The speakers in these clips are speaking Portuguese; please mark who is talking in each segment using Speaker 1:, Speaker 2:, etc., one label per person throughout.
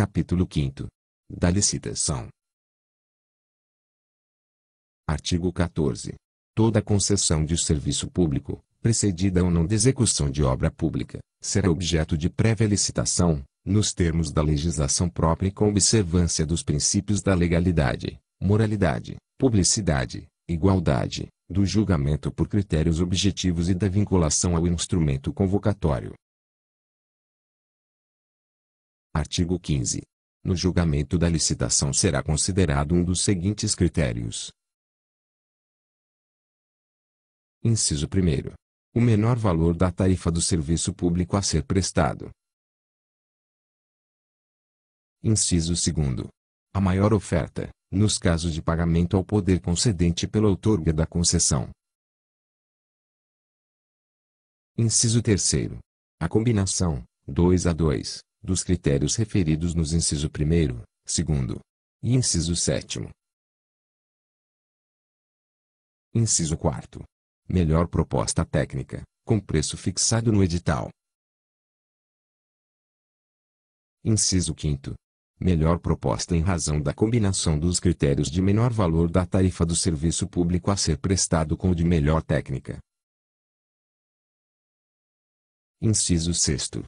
Speaker 1: Capítulo 5 Da licitação. Artigo 14. Toda concessão de serviço público, precedida ou não de execução de obra pública, será objeto de prévia licitação, nos termos da legislação própria e com observância dos princípios da legalidade, moralidade, publicidade, igualdade, do julgamento por critérios objetivos e da vinculação ao instrumento convocatório, Artigo 15. No julgamento da licitação será considerado um dos seguintes critérios. Inciso 1. O menor valor da tarifa do serviço público a ser prestado. Inciso 2. A maior oferta, nos casos de pagamento ao poder concedente pela outorga da concessão. Inciso 3. A combinação, 2 a 2, dos critérios referidos nos inciso 1, 2 e inciso 7. Inciso 4. Melhor proposta técnica, com preço fixado no edital. Inciso 5. Melhor proposta em razão da combinação dos critérios de menor valor da tarifa do serviço público a ser prestado com o de melhor técnica. Inciso 6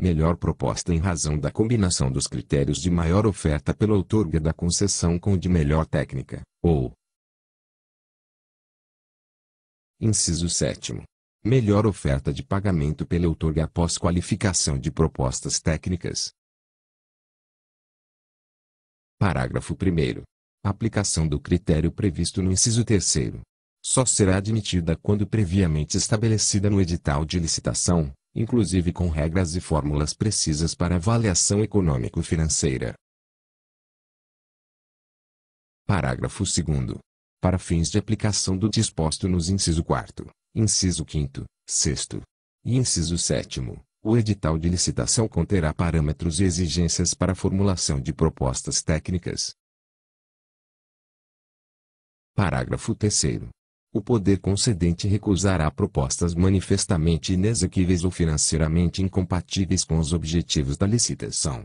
Speaker 1: melhor proposta em razão da combinação dos critérios de maior oferta pela outorga da concessão com o de melhor técnica, ou Inciso 7. Melhor oferta de pagamento pela outorga após qualificação de propostas técnicas. Parágrafo 1. Aplicação do critério previsto no inciso 3. Só será admitida quando previamente estabelecida no edital de licitação, inclusive com regras e fórmulas precisas para avaliação econômico-financeira. Parágrafo 2 para fins de aplicação do disposto nos inciso 4, inciso 5, 6 e inciso 7, o edital de licitação conterá parâmetros e exigências para a formulação de propostas técnicas. Parágrafo 3 o poder concedente recusará propostas manifestamente inexequíveis ou financeiramente incompatíveis com os objetivos da licitação.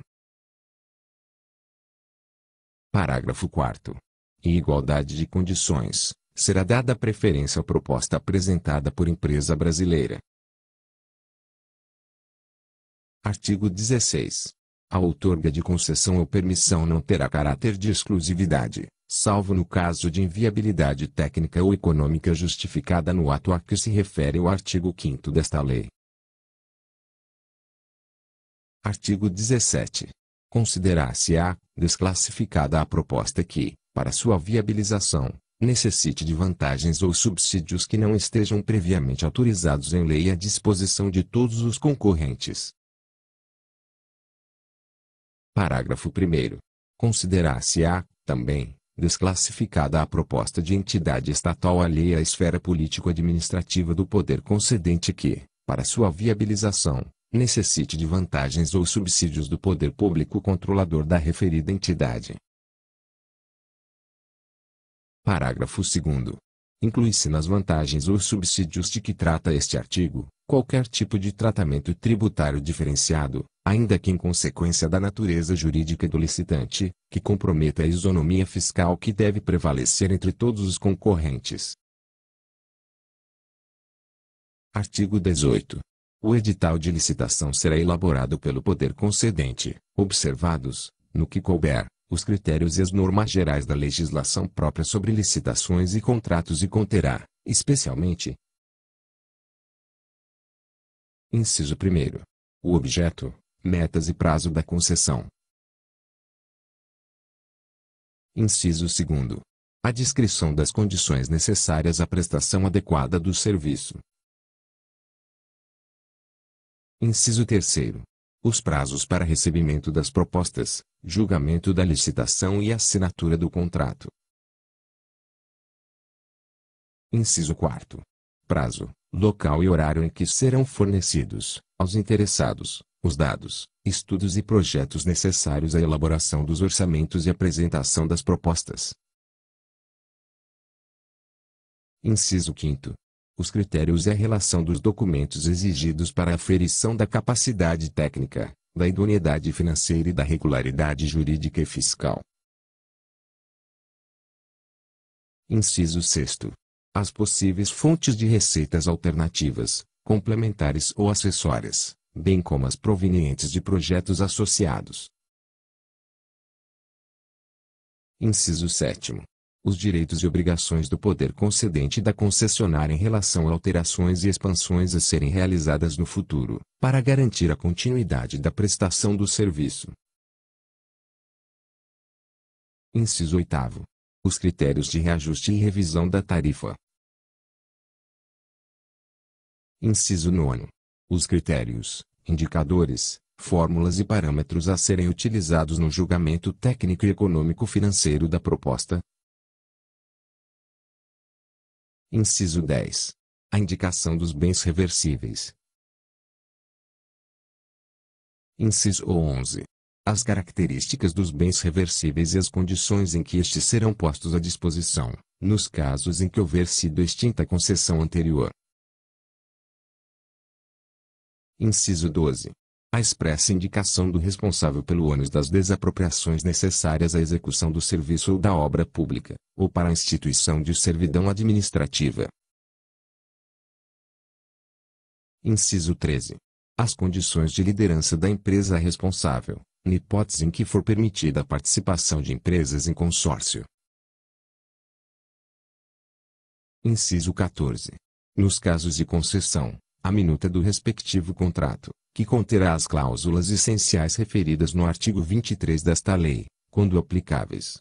Speaker 1: Parágrafo 4. Em igualdade de condições, será dada preferência à proposta apresentada por empresa brasileira. Artigo 16. A outorga de concessão ou permissão não terá caráter de exclusividade, salvo no caso de inviabilidade técnica ou econômica justificada no ato a que se refere o artigo 5 desta lei. Artigo 17. Considerar-se-á desclassificada a proposta que, para sua viabilização, necessite de vantagens ou subsídios que não estejam previamente autorizados em lei à disposição de todos os concorrentes. Parágrafo 1. Considerar-se-á, também, desclassificada a proposta de entidade estatal alheia à esfera político-administrativa do poder concedente que, para sua viabilização, necessite de vantagens ou subsídios do poder público controlador da referida entidade. Parágrafo 2 inclui-se nas vantagens ou subsídios de que trata este artigo, qualquer tipo de tratamento tributário diferenciado, ainda que em consequência da natureza jurídica do licitante, que comprometa a isonomia fiscal que deve prevalecer entre todos os concorrentes. Artigo 18. O edital de licitação será elaborado pelo poder concedente, observados, no que couber, os critérios e as normas gerais da legislação própria sobre licitações e contratos e conterá, especialmente, Inciso 1. O objeto, metas e prazo da concessão. Inciso 2. A descrição das condições necessárias à prestação adequada do serviço. Inciso 3. Os prazos para recebimento das propostas, julgamento da licitação e assinatura do contrato. Inciso 4. Prazo, local e horário em que serão fornecidos, aos interessados, os dados, estudos e projetos necessários à elaboração dos orçamentos e apresentação das propostas. Inciso 5. Os critérios e a relação dos documentos exigidos para a aferição da capacidade técnica, da idoneidade financeira e da regularidade jurídica e fiscal. Inciso 6. As possíveis fontes de receitas alternativas, complementares ou acessórias bem como as provenientes de projetos associados. Inciso 7. Os direitos e obrigações do poder concedente e da concessionária em relação a alterações e expansões a serem realizadas no futuro, para garantir a continuidade da prestação do serviço. Inciso 8. Os critérios de reajuste e revisão da tarifa. Inciso 9 os critérios, indicadores, fórmulas e parâmetros a serem utilizados no julgamento técnico e econômico financeiro da proposta. Inciso 10. A indicação dos bens reversíveis. Inciso 11. As características dos bens reversíveis e as condições em que estes serão postos à disposição, nos casos em que houver sido extinta a concessão anterior. Inciso 12. A expressa indicação do responsável pelo ônus das desapropriações necessárias à execução do serviço ou da obra pública, ou para a instituição de servidão administrativa. Inciso 13. As condições de liderança da empresa responsável, na hipótese em que for permitida a participação de empresas em consórcio. Inciso 14. Nos casos de concessão, a minuta do respectivo contrato, que conterá as cláusulas essenciais referidas no artigo 23 desta lei, quando aplicáveis.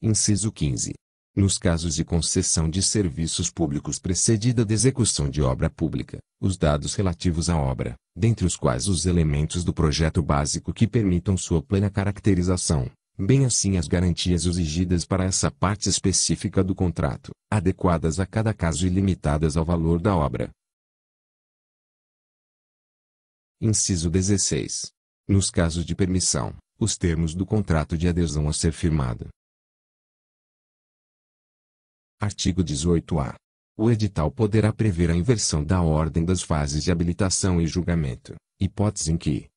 Speaker 1: Inciso 15. Nos casos de concessão de serviços públicos precedida de execução de obra pública, os dados relativos à obra, dentre os quais os elementos do projeto básico que permitam sua plena caracterização, bem assim as garantias exigidas para essa parte específica do contrato, adequadas a cada caso e limitadas ao valor da obra. Inciso 16. Nos casos de permissão, os termos do contrato de adesão a ser firmado. Artigo 18-A. O edital poderá prever a inversão da ordem das fases de habilitação e julgamento, hipótese em que,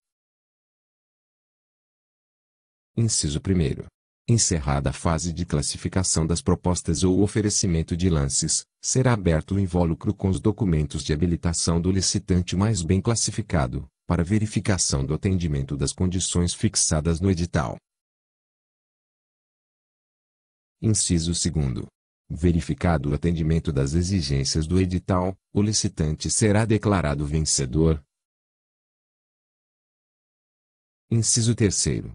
Speaker 1: Inciso 1. Encerrada a fase de classificação das propostas ou oferecimento de lances, será aberto o invólucro com os documentos de habilitação do licitante mais bem classificado, para verificação do atendimento das condições fixadas no edital. Inciso 2. Verificado o atendimento das exigências do edital, o licitante será declarado vencedor. Inciso 3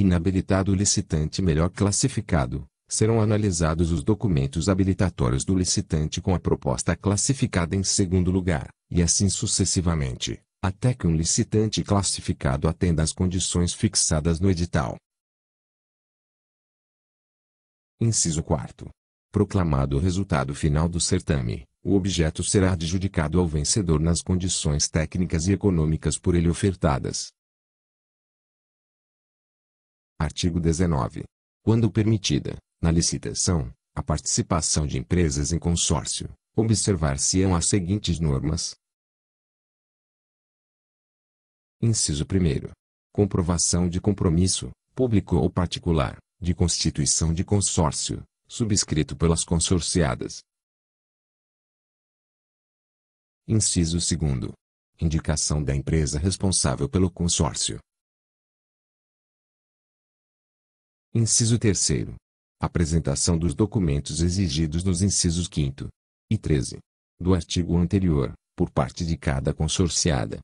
Speaker 1: inabilitado o licitante melhor classificado, serão analisados os documentos habilitatórios do licitante com a proposta classificada em segundo lugar, e assim sucessivamente, até que um licitante classificado atenda às condições fixadas no edital. Inciso 4. Proclamado o resultado final do certame, o objeto será adjudicado ao vencedor nas condições técnicas e econômicas por ele ofertadas, Artigo 19. Quando permitida, na licitação, a participação de empresas em consórcio, observar-se-ão as seguintes normas. Inciso 1. Comprovação de compromisso, público ou particular, de constituição de consórcio, subscrito pelas consorciadas. Inciso 2. Indicação da empresa responsável pelo consórcio. Inciso 3 Apresentação dos documentos exigidos nos incisos 5 e 13 do artigo anterior, por parte de cada consorciada.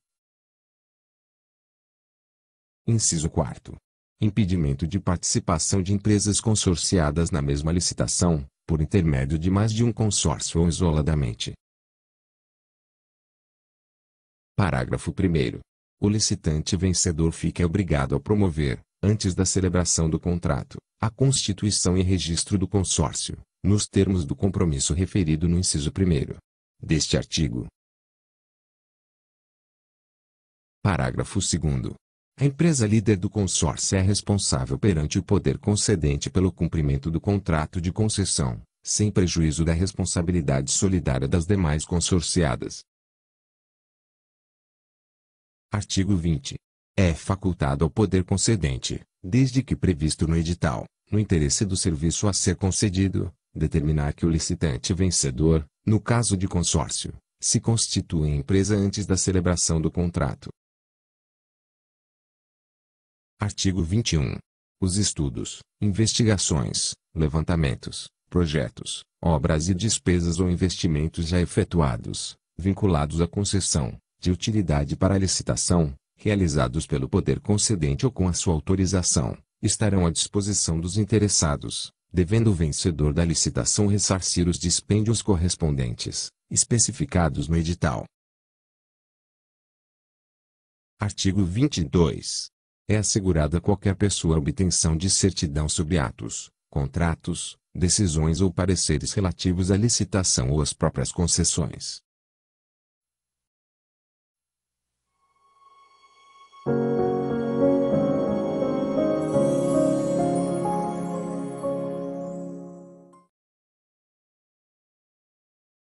Speaker 1: Inciso 4 Impedimento de participação de empresas consorciadas na mesma licitação, por intermédio de mais de um consórcio ou isoladamente. Parágrafo 1 O licitante vencedor fica obrigado a promover, antes da celebração do contrato, a constituição e registro do consórcio, nos termos do compromisso referido no inciso 1 deste artigo. Parágrafo 2 a empresa líder do consórcio é responsável perante o poder concedente pelo cumprimento do contrato de concessão, sem prejuízo da responsabilidade solidária das demais consorciadas. Artigo 20. É facultado ao poder concedente, desde que previsto no edital, no interesse do serviço a ser concedido, determinar que o licitante vencedor, no caso de consórcio, se constitua em empresa antes da celebração do contrato. Artigo 21. Os estudos, investigações, levantamentos, projetos, obras e despesas ou investimentos já efetuados, vinculados à concessão, de utilidade para a licitação, realizados pelo poder concedente ou com a sua autorização, estarão à disposição dos interessados, devendo o vencedor da licitação ressarcir os dispêndios correspondentes, especificados no edital. Artigo 22. É assegurada a qualquer pessoa a obtenção de certidão sobre atos, contratos, decisões ou pareceres relativos à licitação ou às próprias concessões,